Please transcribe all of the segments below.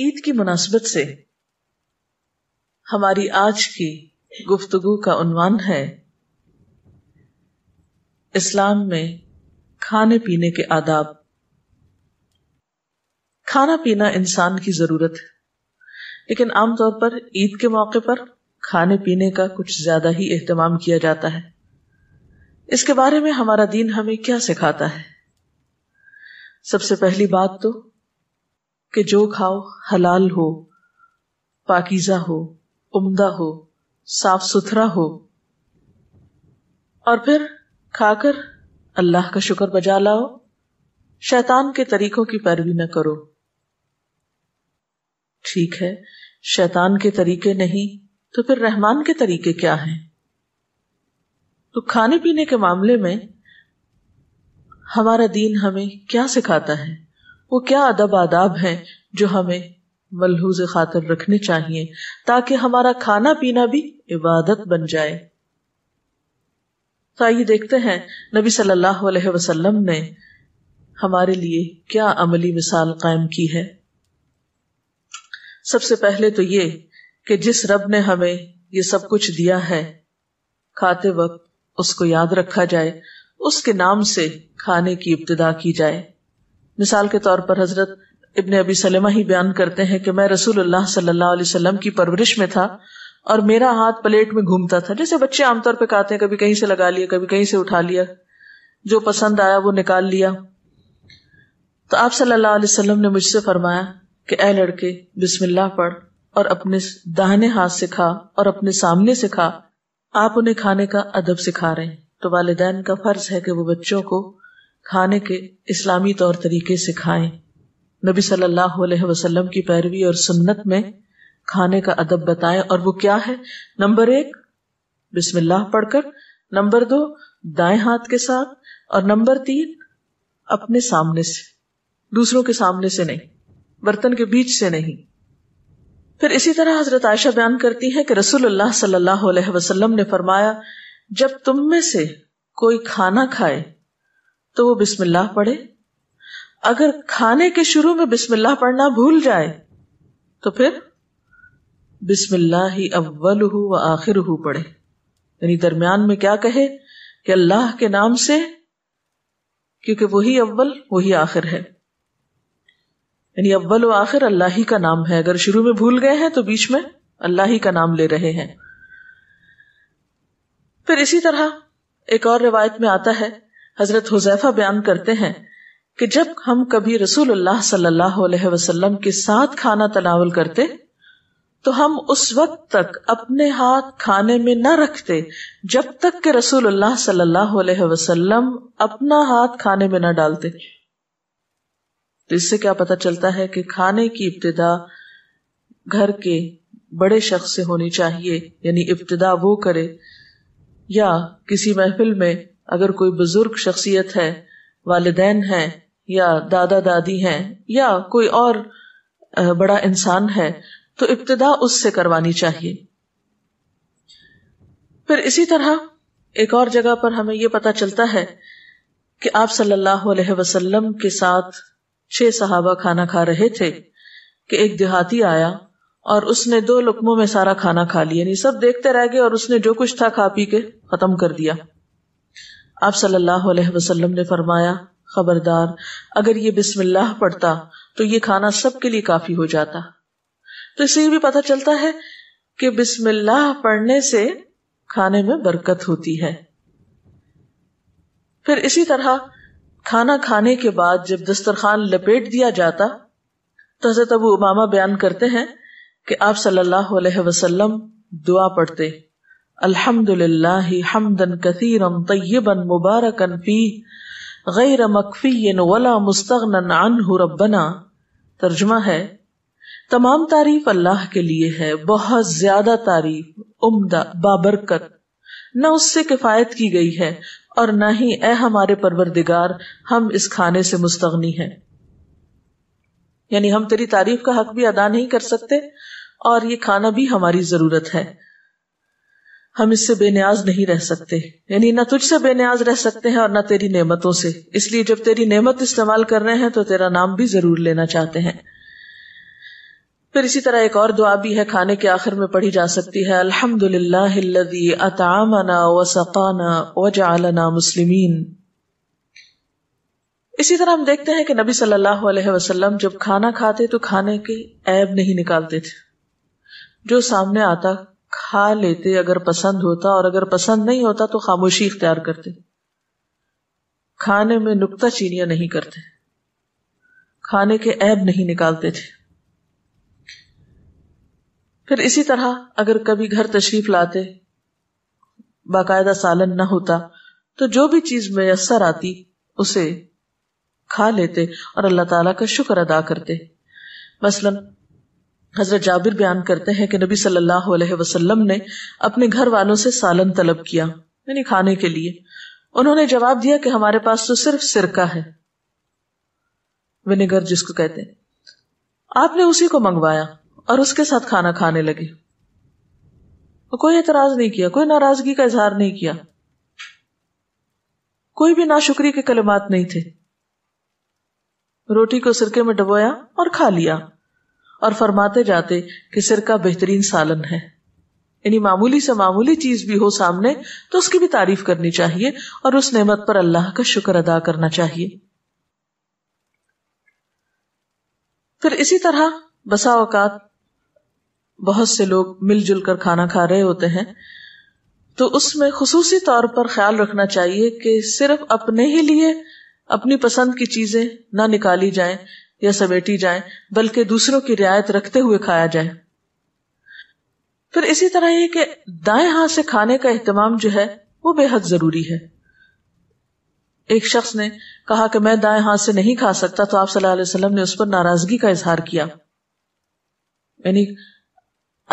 ईद की मुनासबत से हमारी आज की गुफ्तगु का उन्वान है इस्लाम में खाने पीने के आदाब खाना पीना इंसान की जरूरत है लेकिन आमतौर पर ईद के मौके पर खाने पीने का कुछ ज्यादा ही एहतमाम किया जाता है इसके बारे में हमारा दीन हमें क्या सिखाता है सबसे पहली बात तो कि जो खाओ हलाल हो पाकिज़ा हो उम्दा हो साफ सुथरा हो और फिर खाकर अल्लाह का शुक्र बजा लाओ शैतान के तरीकों की पैरवी न करो ठीक है शैतान के तरीके नहीं तो फिर रहमान के तरीके क्या हैं तो खाने पीने के मामले में हमारा दीन हमें क्या सिखाता है वो क्या अदब आदाब हैं जो हमें मलहूज खातर रखने चाहिए ताकि हमारा खाना पीना भी इबादत बन जाए तो आइए देखते हैं नबी सल्लल्लाहु अलैहि वसल्लम ने हमारे लिए क्या अमली मिसाल कायम की है सबसे पहले तो ये कि जिस रब ने हमें ये सब कुछ दिया है खाते वक्त उसको याद रखा जाए उसके नाम से खाने की इब्तदा की जाए मिसाल के तौर पर हजरत इबन अबी सलमा ही बयान करते हैं कि मैं रसूलुल्लाह सल्लल्लाहु अलैहि वसल्लम की परवरिश में था और मेरा हाथ प्लेट में घूमता था जैसे बच्चे आमतौर पर कहते हैं कभी कहीं से लगा लिया कभी कहीं से उठा लिया जो पसंद आया वो निकाल लिया तो आप सल्लाह अलैहि ने मुझसे फरमाया कि ए लड़के बिस्मिल्ला पढ़ और अपने दाहने हाथ से खा और अपने सामने से खा आप उन्हें खाने का अदब सिखा रहे हैं तो वालदेन का फर्ज है कि वो बच्चों को खाने के इस्लामी तौर तरीके से खाएं नबी सल्लल्लाहु अलैहि वसल्लम की पैरवी और सुन्नत में खाने का अदब बताएं और वो क्या है नंबर एक बिस्मिल्लाह पढ़कर नंबर दो दाएं हाथ के साथ और नंबर तीन अपने सामने से दूसरों के सामने से नहीं बर्तन के बीच से नहीं फिर इसी तरह हजरत आयशा बयान करती है कि रसूलुल्लाह सल्लल्लाहु अलैहि वसल्लम ने फरमाया जब तुम में से कोई खाना खाए तो वो बिस्मिल्लाह पढ़े अगर खाने के शुरू में बिस्मिल्लाह पढ़ना भूल जाए तो फिर बिस्मिल्लाह ही अव्वल व आखिर हु पढ़े यानी दरमियान में क्या कहे कि अल्लाह के नाम से क्योंकि वही अव्वल वही आखिर है यानी अव्वल व आखिर अल्लाह ही का नाम है अगर शुरू में भूल गए हैं तो बीच में अल्लाह ही का नाम ले रहे हैं फिर इसी तरह एक और रिवायत में आता है हजरत हुजैफा बयान करते हैं कि जब हम कभी रसूल सल्लल्लाहु के साथ खाना तनावल करते तो हम उस वक्त तक अपने हाथ खाने में न रखते जब तक कि रसूलुल्लाह सल्लल्लाहु अपना हाथ खाने में न डालते तो इससे क्या पता चलता है कि खाने की इब्तदा घर के बड़े शख्स से होनी चाहिए यानी इब्तदा वो करे या किसी महफिल में अगर कोई बुजुर्ग शख्सियत है वालदेन है या दादा दादी हैं या कोई और बड़ा इंसान है तो इब्तदा उससे करवानी चाहिए फिर इसी तरह एक और जगह पर हमें यह पता चलता है कि आप सल्लल्लाहु अलैहि वसल्लम के साथ छह सहाबा खाना खा रहे थे कि एक देहाती आया और उसने दो लुकमों में सारा खाना खा लिया यानी सब देखते रह गए और उसने जो कुछ था खा पी के खत्म कर दिया आप सल्लल्लाहु अलैहि वसल्लम ने फरमाया खबरदार अगर ये बिस्मिल्लाह पढ़ता तो ये खाना सबके लिए काफी हो जाता तो इससे भी पता चलता है कि बिस्मिल्लाह पढ़ने से खाने में बरकत होती है फिर इसी तरह खाना खाने के बाद जब दस्तरखान लपेट दिया जाता तो हजरत अबू उमामा बयान करते हैं कि आप सल्लल्लाहु अलैहि वसल्लम दुआ पढ़ते अल्हम्दुलिल्लाह हम्दन कसीरन तय्यबन मुबारकन फी गैर मकफी वला मुस्तगनन अनहु रब्बना तर्जुमा है तमाम तारीफ अल्लाह के लिए है बहुत ज्यादा तारीफ उम्दा बाबरकत न उससे किफायत की गई है और न ही ए हमारे परवरदिगार हम इस खाने से मुस्तगनी हैं यानी हम तेरी तारीफ का हक भी अदा नहीं कर सकते और ये खाना भी हमारी जरूरत है हम इससे बेनियाज नहीं रह सकते यानी ना तुझसे बेनियाज रह सकते हैं और ना तेरी नेमतों से इसलिए जब तेरी नेमत इस्तेमाल कर रहे हैं तो तेरा नाम भी जरूर लेना चाहते हैं फिर इसी तरह एक और दुआ भी है खाने के आखिर में पढ़ी जा सकती है अल्हम्दुलिल्लाहिल्लज़ी अतामना व सकाना व जअलना मुस्लिमीन इसी तरह हम देखते हैं कि नबी सल्लल्लाहु अलैहि वसल्लम जब खाना खाते तो खाने के ऐब नहीं निकालते थे जो सामने आता खा लेते अगर पसंद होता और अगर पसंद नहीं होता तो खामोशी इख्तियार करते खाने में नुकता चीनियां नहीं करते खाने के ऐब नहीं निकालते थे फिर इसी तरह अगर कभी घर तशरीफ लाते बाकायदा सालन न होता तो जो भी चीज मैसर आती उसे खा लेते और अल्लाह ताला का शुक्र अदा करते मसलन हजरत जाबिर बयान करते हैं कि नबी सल्लल्लाहु अलैहि वसल्लम ने अपने घर वालों से सालन तलब किया यानी खाने के लिए उन्होंने जवाब दिया कि हमारे पास तो सिर्फ सिरका है विनेगर जिसको कहते हैं आपने उसी को मंगवाया और उसके साथ खाना खाने लगे कोई एतराज नहीं किया कोई नाराजगी का इजहार नहीं किया कोई भी नाशुक्री के कलमात नहीं थे रोटी को सिरके में डबोया और खा लिया और फरमाते जाते कि सिर का बेहतरीन सालन है यानी मामूली से मामूली चीज भी हो सामने तो उसकी भी तारीफ करनी चाहिए और उस नेमत पर अल्लाह का शुक्र अदा करना चाहिए फिर इसी तरह बसा औकात बहुत से लोग मिलजुल कर खाना खा रहे होते हैं तो उसमें खसूसी तौर पर ख्याल रखना चाहिए कि सिर्फ अपने ही लिए अपनी पसंद की चीजें ना निकाली जाएं या समेटी जाए बल्कि दूसरों की रियायत रखते हुए खाया जाए फिर इसी तरह ये कि दाएं हाथ से खाने का अहतमाम जो है वो बेहद जरूरी है एक शख्स ने कहा कि मैं दाएं हाथ से नहीं खा सकता तो आप सल्लल्लाहु अलैहि वसल्लम ने उस पर नाराजगी का इजहार किया यानी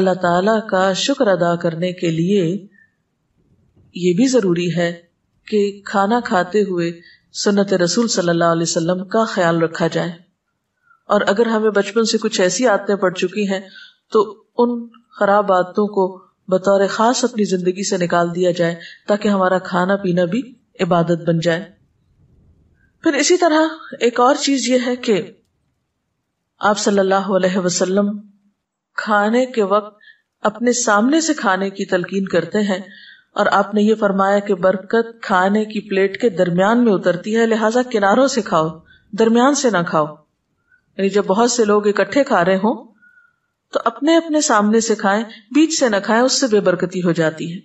अल्लाह ताला का शुक्र अदा करने के लिए ये भी जरूरी है कि खाना खाते हुए सुन्नत रसूल सल्लल्लाहु अलैहि वसल्लम का ख्याल रखा जाए और अगर हमें बचपन से कुछ ऐसी आदतें पड़ चुकी हैं तो उन खराब आदतों को बतौर खास अपनी जिंदगी से निकाल दिया जाए ताकि हमारा खाना पीना भी इबादत बन जाए फिर इसी तरह एक और चीज यह है कि आप सल्लल्लाहु अलैहि वसल्लम खाने के वक्त अपने सामने से खाने की तलकीन करते हैं और आपने ये फरमाया कि बरकत खाने की प्लेट के दरमियान में उतरती है लिहाजा किनारों से खाओ दरमियान से ना खाओ यानी जब बहुत से लोग इकट्ठे खा रहे हों तो अपने अपने सामने से खाएं बीच से न खाएं उससे बेबरकती हो जाती है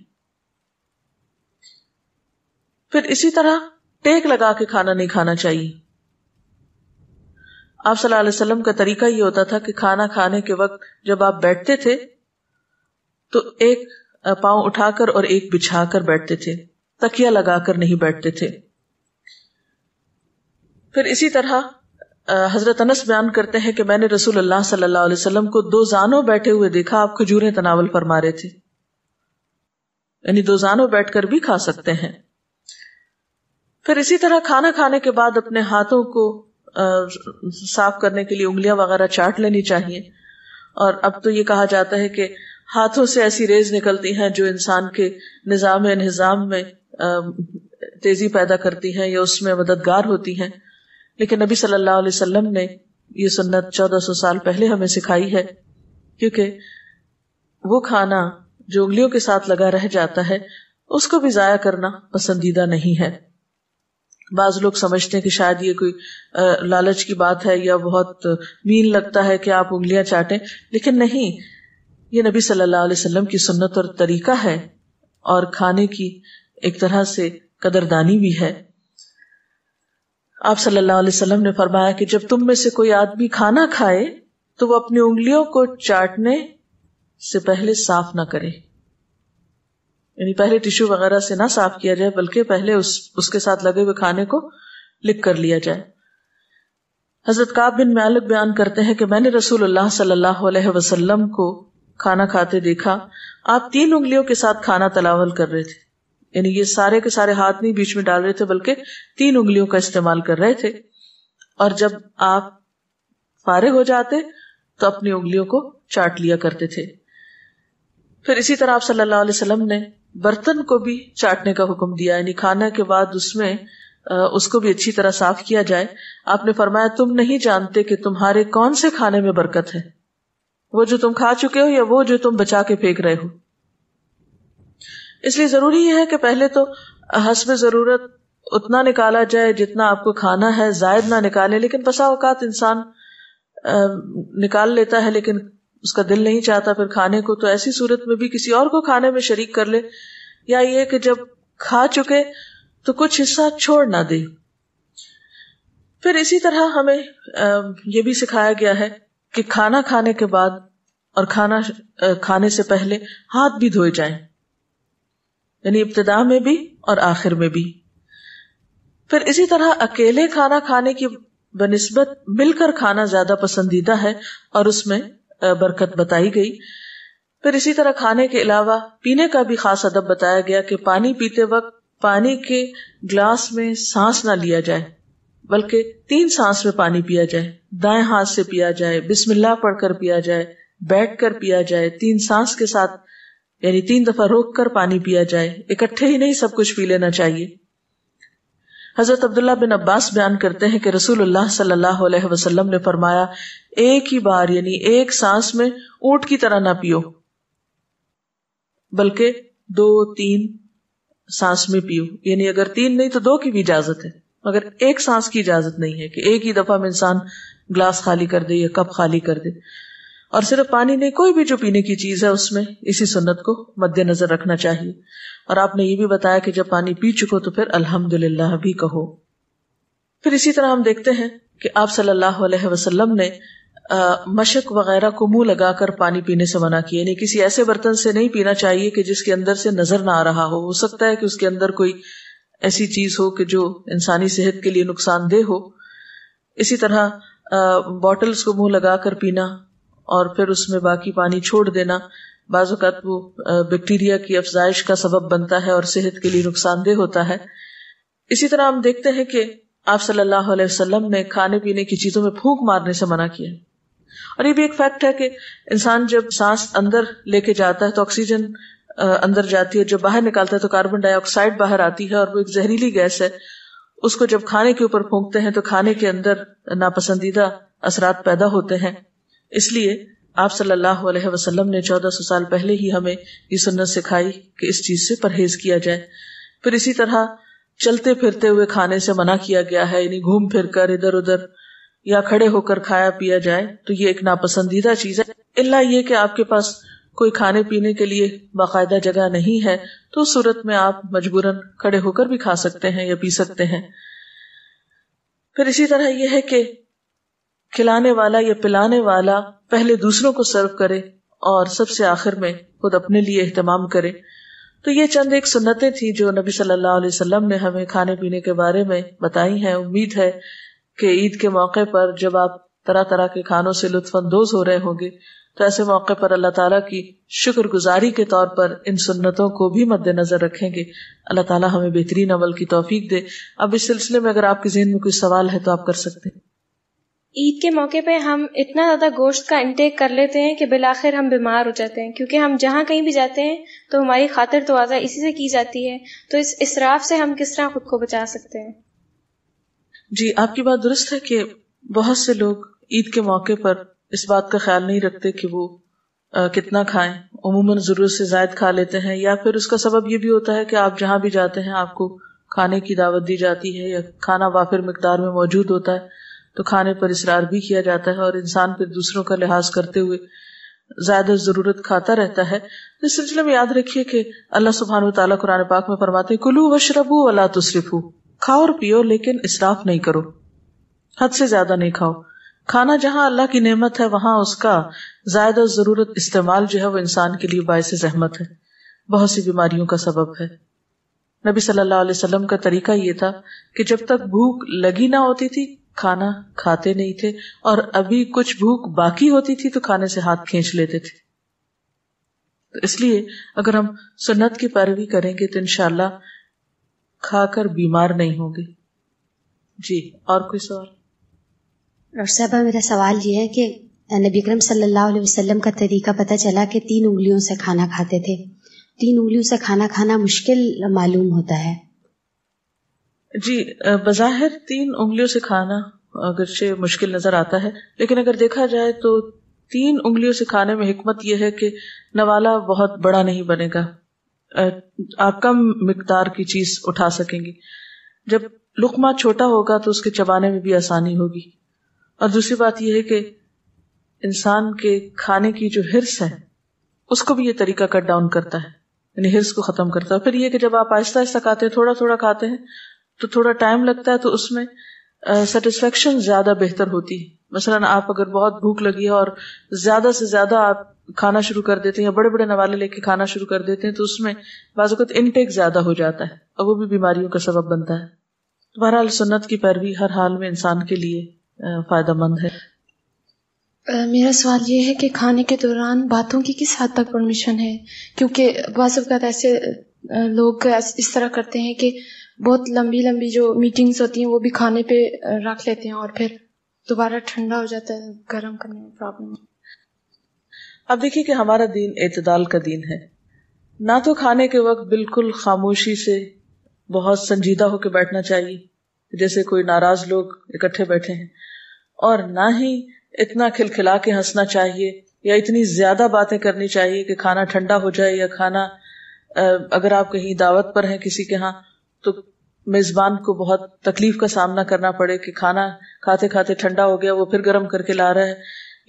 फिर इसी तरह टेक लगा के खाना नहीं खाना चाहिए आप सल्लल्लाहु अलैहि वसल्लम का तरीका ये होता था कि खाना खाने के वक्त जब आप बैठते थे तो एक पांव उठाकर और एक बिछाकर बैठते थे तकिया लगाकर नहीं बैठते थे फिर इसी तरह हजरत अनस बयान करते हैं कि मैंने रसूल अल्लाह सल्लल्लाहु अलैहि वसल्लम को दो जानो बैठे हुए देखा आप खजूरें तनावल पर मारे थे यानी दो जानों बैठकर भी खा सकते हैं फिर इसी तरह खाना खाने के बाद अपने हाथों को आ, साफ करने के लिए उंगलियां वगैरह चाट लेनी चाहिए और अब तो ये कहा जाता है कि हाथों से ऐसी रेज निकलती है जो इंसान के निजाम निज़ाम में आ, तेजी पैदा करती है या उसमें मददगार होती है लेकिन नबी सल्लल्लाहु अलैहि वसल्लम ने ये सुन्नत 1400 साल पहले हमें सिखाई है क्योंकि वो खाना जो उंगलियों के साथ लगा रह जाता है उसको भी जाया करना पसंदीदा नहीं है बाज लोग समझते हैं कि शायद ये कोई लालच की बात है या बहुत मीन लगता है कि आप उंगलियां चाटें लेकिन नहीं ये नबी सल्लल्लाहु अलैहि वसल्लम की सुन्नत और तरीका है और खाने की एक तरह से कदरदानी भी है आप सल्लल्लाहु अलैहि वसल्लम ने फरमाया कि जब तुम में से कोई आदमी खाना खाए तो वो अपनी उंगलियों को चाटने से पहले साफ ना करे यानी पहले टिश्यू वगैरह से ना साफ किया जाए बल्कि पहले उस, उसके साथ लगे हुए खाने को लिख कर लिया जाए हजरत काब बिन मालिक बयान करते हैं कि मैंने रसूलुल्लाह सल्लल्लाहु अलैहि वसल्लम को खाना खाते देखा आप तीन उंगलियों के साथ खाना तलावल कर रहे थे यानी ये सारे के सारे हाथ नहीं बीच में डाल रहे थे बल्कि तीन उंगलियों का इस्तेमाल कर रहे थे और जब आप फारिग हो जाते तो अपनी उंगलियों को चाट लिया करते थे फिर इसी तरह आप सल्लल्लाहु अलैहि वसल्लम ने बर्तन को भी चाटने का हुक्म दिया यानी खाना के बाद उसमें उसको भी अच्छी तरह साफ किया जाए आपने फरमाया तुम नहीं जानते कि तुम्हारे कौन से खाने में बरकत है वो जो तुम खा चुके हो या वो जो तुम बचा के फेंक रहे हो इसलिए जरूरी है कि पहले तो हसब जरूरत उतना निकाला जाए जितना आपको खाना है जायद ना निकाले लेकिन बसा अवकात इंसान निकाल लेता है लेकिन उसका दिल नहीं चाहता फिर खाने को तो ऐसी सूरत में भी किसी और को खाने में शरीक कर ले या ये कि जब खा चुके तो कुछ हिस्सा छोड़ ना दे फिर इसी तरह हमें यह भी सिखाया गया है कि खाना खाने के बाद और खाना खाने से पहले हाथ भी धोए जाएं यानी इब्तदा में भी और आखिर में भी फिर इसी तरह अकेले खाना खाने की बनस्बत मिलकर खाना ज्यादा पसंदीदा है और उसमें बरकत बताई गई फिर इसी तरह खाने के अलावा पीने का भी खास अदब बताया गया कि पानी पीते वक्त पानी के ग्लास में सांस ना लिया जाए बल्कि तीन सांस में पानी पिया जाए दाएं हाथ से पिया जाए बिस्मिल्लाह पढ़कर पिया जाए बैठ कर पिया जाए तीन सांस के साथ यानी तीन दफा रोक कर पानी पिया जाए इकट्ठे ही नहीं सब कुछ पी लेना चाहिए हजरत अब्दुल्ला बिन अब्बास बयान करते हैं कि रसूलुल्लाह सल्लल्लाहु अलैहि वसल्लम ने फरमाया एक ही बार यानी एक सांस में ऊंट की तरह ना पियो बल्कि दो तीन सांस में पियो यानी अगर तीन नहीं तो दो की भी इजाजत है मगर एक सांस की इजाजत नहीं है कि एक ही दफा में इंसान ग्लास खाली कर दे या कप खाली कर दे और सिर्फ पानी नहीं कोई भी जो पीने की चीज है उसमें इसी सुन्नत को मद्देनजर रखना चाहिए और आपने ये भी बताया कि जब पानी पी चुको तो फिर अल्हम्दुलिल्लाह भी कहो फिर इसी तरह हम देखते हैं कि आप सल्लल्लाहु अलैहि वसल्लम ने आ, मशक वगैरह को मुंह लगाकर पानी पीने से मना किया यानी किसी ऐसे बर्तन से नहीं पीना चाहिए कि जिसके अंदर से नजर ना आ रहा हो हो सकता है कि उसके अंदर कोई ऐसी चीज हो कि जो इंसानी सेहत के लिए नुकसानदेह हो इसी तरह बॉटल्स को मुंह लगाकर पीना और फिर उसमें बाकी पानी छोड़ देना बाजूकात वो बैक्टीरिया की अफजाइश का सबब बनता है और सेहत के लिए नुकसानदेह होता है इसी तरह हम देखते हैं कि आप सल्लल्लाहु अलैहि वसल्लम ने खाने पीने की चीजों में फूंक मारने से मना किया और ये भी एक फैक्ट है कि इंसान जब सांस अंदर लेके जाता है तो ऑक्सीजन अंदर जाती है जब बाहर निकालता है तो कार्बन डाइऑक्साइड बाहर आती है और वो एक जहरीली गैस है उसको जब खाने के ऊपर फूंकते हैं तो खाने के अंदर नापसंदीदा असरात पैदा होते हैं इसलिए आप सल्लल्लाहु अलैहि वसल्लम ने सौ साल पहले ही हमें ये सुन्नत सिखाई कि इस चीज से परहेज किया जाए फिर इसी तरह चलते फिरते हुए खाने से मना किया गया है यानी घूम फिर कर इधर उधर या खड़े होकर खाया पिया जाए तो ये एक नापसंदीदा चीज है इल्ला ये कि आपके पास कोई खाने पीने के लिए बाकायदा जगह नहीं है तो सूरत में आप मजबूरन खड़े होकर भी खा सकते हैं या पी सकते हैं फिर इसी तरह यह है कि खिलाने वाला या पिलाने वाला पहले दूसरों को सर्व करे और सबसे आखिर में खुद अपने लिए अहतमाम करे तो ये चंद एक सुन्नतें थी जो नबी सल्लल्लाहु अलैहि वसल्लम ने हमें खाने पीने के बारे में बताई हैं उम्मीद है कि ईद के मौके पर जब आप तरह तरह के खानों से लुत्फानंदोज हो रहे होंगे तो ऐसे मौके पर अल्लाह ताला की शुक्रगुजारी के तौर पर इन सुन्नतों को भी मद्देनजर रखेंगे अल्लाह ताला हमें बेहतरीन अमल की तौफीक दे अब इस सिलसिले में अगर आपके जहन में कोई सवाल है तो आप कर सकते हैं ईद के मौके पे हम इतना ज़्यादा गोश्त का इंटेक कर लेते हैं कि बिलाखिर हम बीमार हो जाते हैं क्योंकि हम जहाँ कहीं भी जाते हैं तो हमारी खातिर तो आज़ा इसी से की जाती है तो इस इसराफ से हम किस तरह खुद को बचा सकते हैं जी आपकी बात दुरुस्त है कि बहुत से लोग ईद के मौके पर इस बात का ख्याल नहीं रखते कि वो आ, कितना खाएं उमूमन जरूरत से जायद खा लेते हैं या फिर उसका सबब ये भी होता है कि आप जहाँ भी जाते हैं आपको खाने की दावत दी जाती है या खाना वाफिर मकदार में मौजूद होता है तो खाने पर इसरार भी किया जाता है और इंसान फिर दूसरों का लिहाज करते हुए ज्यादा जरूरत खाता रहता है तो इस सिलसिले में याद रखिये की अल्लाह सुबहान तला कुरान पाक में फरमाते व कुलू वशरबू तो तुसरिफू खाओ और पियो लेकिन इसराफ नहीं करो हद से ज्यादा नहीं खाओ खाना जहाँ अल्लाह की नेमत है वहां उसका ज्यादा जरूरत इस्तेमाल जो है वो इंसान के लिए बायस जहमत है बहुत सी बीमारियों का सबब है नबी सल्लल्लाहु अलैहि वसल्लम का तरीका ये था कि जब तक भूख लगी ना होती थी खाना खाते नहीं थे और अभी कुछ भूख बाकी होती थी तो खाने से हाथ खींच लेते थे तो इसलिए अगर हम सुन्नत की पैरवी करेंगे तो इनशाला खाकर बीमार नहीं होंगे जी और कोई सवाल डॉक्टर साहब मेरा सवाल यह है कि नबी करम सल्लल्लाहु का तरीका पता चला कि तीन उंगलियों से खाना खाते थे तीन उंगलियों से खाना खाना मुश्किल मालूम होता है जी बज़ाहिर तीन उंगलियों से खाना से मुश्किल नजर आता है लेकिन अगर देखा जाए तो तीन उंगलियों से खाने में हमत यह है कि नवाला बहुत बड़ा नहीं बनेगा आप कम मकदार की चीज उठा सकेंगी जब लुकमा छोटा होगा तो उसके चबाने में भी आसानी होगी और दूसरी बात यह है कि इंसान के खाने की जो हिरस है उसको भी ये तरीका कट डाउन करता है यानी हिरस को खत्म करता है फिर यह कि जब आप आहिस्ता आहिस्ता खाते हैं थोड़ा थोड़ा खाते हैं तो थोड़ा टाइम लगता है तो उसमें सेटिस्फेक्शन ज्यादा बेहतर होती है मसलन आप अगर बहुत भूख लगी है और ज्यादा से ज्यादा आप खाना शुरू कर देते हैं या बड़े बड़े नवाले लेके खाना शुरू कर देते हैं तो उसमें बाजत इनटेक ज्यादा हो जाता है और वो भी बीमारियों का सबब बनता है तो बहरहाल सुन्नत की पैरवी हर हाल में इंसान के लिए फायदा मंद है मेरा सवाल ये है कि खाने के दौरान बातों की किस हद तक परमिशन है क्योंकि बाज़ ऐसे लोग इस तरह करते हैं कि बहुत लंबी लंबी जो मीटिंग्स होती हैं वो भी खाने पे रख लेते हैं और फिर दोबारा ठंडा हो जाता है गर्म करने में प्रॉब्लम अब देखिए कि हमारा दिन एतदाल का दिन है ना तो खाने के वक्त बिल्कुल खामोशी से बहुत संजीदा होकर बैठना चाहिए जैसे कोई नाराज लोग इकट्ठे बैठे हैं और ना ही इतना खिलखिला के हंसना चाहिए या इतनी ज्यादा बातें करनी चाहिए कि खाना ठंडा हो जाए या खाना अगर आप कहीं दावत पर हैं किसी के यहाँ तो मेजबान को बहुत तकलीफ का सामना करना पड़े कि खाना खाते खाते ठंडा हो गया वो फिर गर्म करके ला रहा है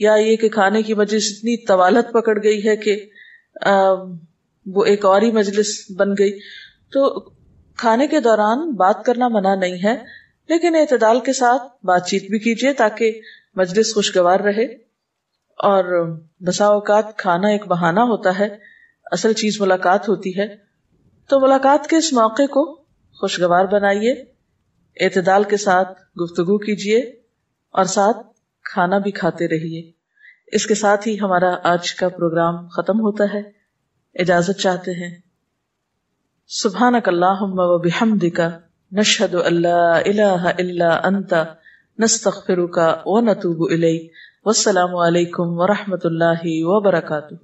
या ये कि खाने की मजलिस इतनी तवालत पकड़ गई है कि आ, वो एक और ही मजलिस बन गई तो खाने के दौरान बात करना मना नहीं है लेकिन एतदाल के साथ बातचीत भी कीजिए ताकि मजलिस खुशगवार रहे और बसा अवकात खाना एक बहाना होता है असल चीज मुलाकात होती है तो मुलाकात के इस मौके को खुशगवार बनाइए एतदाल के साथ गुफ्तु कीजिए और साथ खाना भी खाते रहिए इसके साथ ही हमारा आज का प्रोग्राम खत्म होता है इजाजत चाहते हैं सुबहान कल्लाहमदिका नशहद अल्लाह इला अंता नस्तफिरुका व नतूब इलैक वसलाम वरहमत ला वबरकू